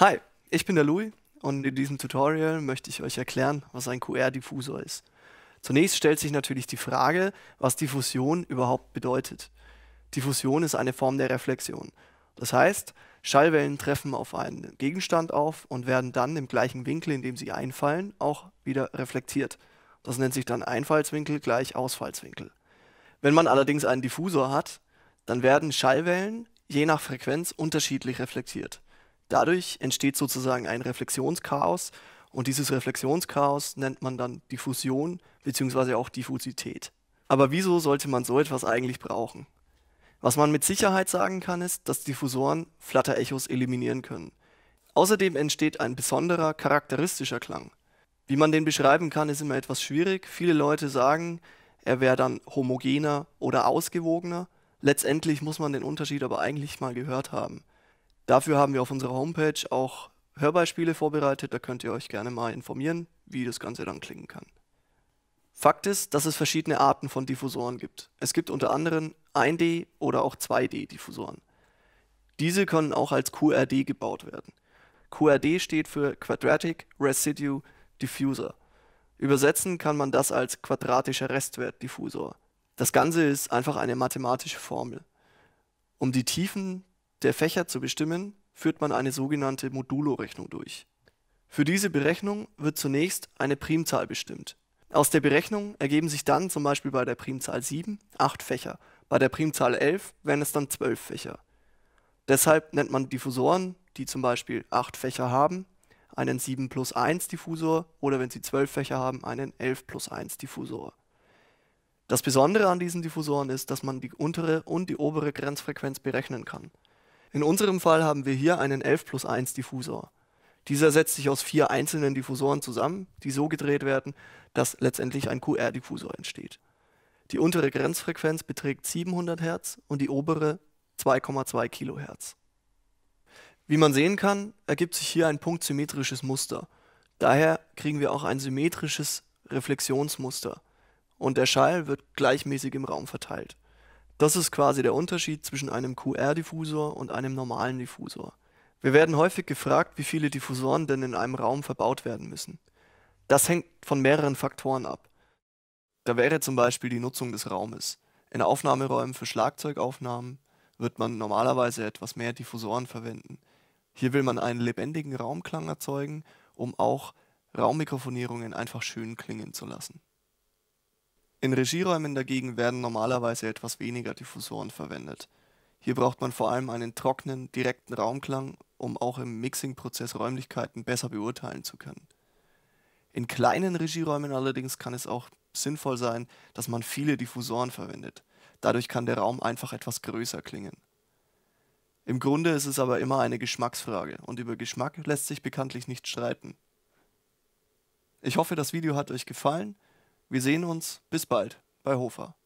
Hi, ich bin der Louis und in diesem Tutorial möchte ich euch erklären, was ein QR-Diffusor ist. Zunächst stellt sich natürlich die Frage, was Diffusion überhaupt bedeutet. Diffusion ist eine Form der Reflexion. Das heißt, Schallwellen treffen auf einen Gegenstand auf und werden dann im gleichen Winkel, in dem sie einfallen, auch wieder reflektiert. Das nennt sich dann Einfallswinkel gleich Ausfallswinkel. Wenn man allerdings einen Diffusor hat, dann werden Schallwellen je nach Frequenz unterschiedlich reflektiert. Dadurch entsteht sozusagen ein Reflexionschaos und dieses Reflexionschaos nennt man dann Diffusion bzw. auch Diffusität. Aber wieso sollte man so etwas eigentlich brauchen? Was man mit Sicherheit sagen kann, ist, dass Diffusoren Flutter-Echos eliminieren können. Außerdem entsteht ein besonderer, charakteristischer Klang. Wie man den beschreiben kann, ist immer etwas schwierig. Viele Leute sagen, er wäre dann homogener oder ausgewogener. Letztendlich muss man den Unterschied aber eigentlich mal gehört haben. Dafür haben wir auf unserer Homepage auch Hörbeispiele vorbereitet, da könnt ihr euch gerne mal informieren, wie das Ganze dann klingen kann. Fakt ist, dass es verschiedene Arten von Diffusoren gibt. Es gibt unter anderem 1D oder auch 2D-Diffusoren. Diese können auch als QRD gebaut werden. QRD steht für Quadratic Residue Diffuser. Übersetzen kann man das als quadratischer Restwertdiffusor. Das Ganze ist einfach eine mathematische Formel. Um die Tiefen der Fächer zu bestimmen, führt man eine sogenannte Modulo-Rechnung durch. Für diese Berechnung wird zunächst eine Primzahl bestimmt. Aus der Berechnung ergeben sich dann zum Beispiel bei der Primzahl 7 8 Fächer, bei der Primzahl 11 wären es dann 12 Fächer. Deshalb nennt man Diffusoren, die zum Beispiel 8 Fächer haben, einen 7 plus 1 Diffusor oder wenn sie 12 Fächer haben, einen 11 plus 1 Diffusor. Das Besondere an diesen Diffusoren ist, dass man die untere und die obere Grenzfrequenz berechnen kann. In unserem Fall haben wir hier einen 11 plus 1 Diffusor. Dieser setzt sich aus vier einzelnen Diffusoren zusammen, die so gedreht werden, dass letztendlich ein QR-Diffusor entsteht. Die untere Grenzfrequenz beträgt 700 Hertz und die obere 2,2 Kilohertz. Wie man sehen kann, ergibt sich hier ein punktsymmetrisches Muster. Daher kriegen wir auch ein symmetrisches Reflexionsmuster und der Schall wird gleichmäßig im Raum verteilt. Das ist quasi der Unterschied zwischen einem QR-Diffusor und einem normalen Diffusor. Wir werden häufig gefragt, wie viele Diffusoren denn in einem Raum verbaut werden müssen. Das hängt von mehreren Faktoren ab. Da wäre zum Beispiel die Nutzung des Raumes. In Aufnahmeräumen für Schlagzeugaufnahmen wird man normalerweise etwas mehr Diffusoren verwenden. Hier will man einen lebendigen Raumklang erzeugen, um auch Raummikrofonierungen einfach schön klingen zu lassen. In Regieräumen dagegen werden normalerweise etwas weniger Diffusoren verwendet. Hier braucht man vor allem einen trockenen, direkten Raumklang, um auch im Mixing-Prozess Räumlichkeiten besser beurteilen zu können. In kleinen Regieräumen allerdings kann es auch sinnvoll sein, dass man viele Diffusoren verwendet. Dadurch kann der Raum einfach etwas größer klingen. Im Grunde ist es aber immer eine Geschmacksfrage und über Geschmack lässt sich bekanntlich nicht streiten. Ich hoffe, das Video hat euch gefallen. Wir sehen uns. Bis bald bei Hofer.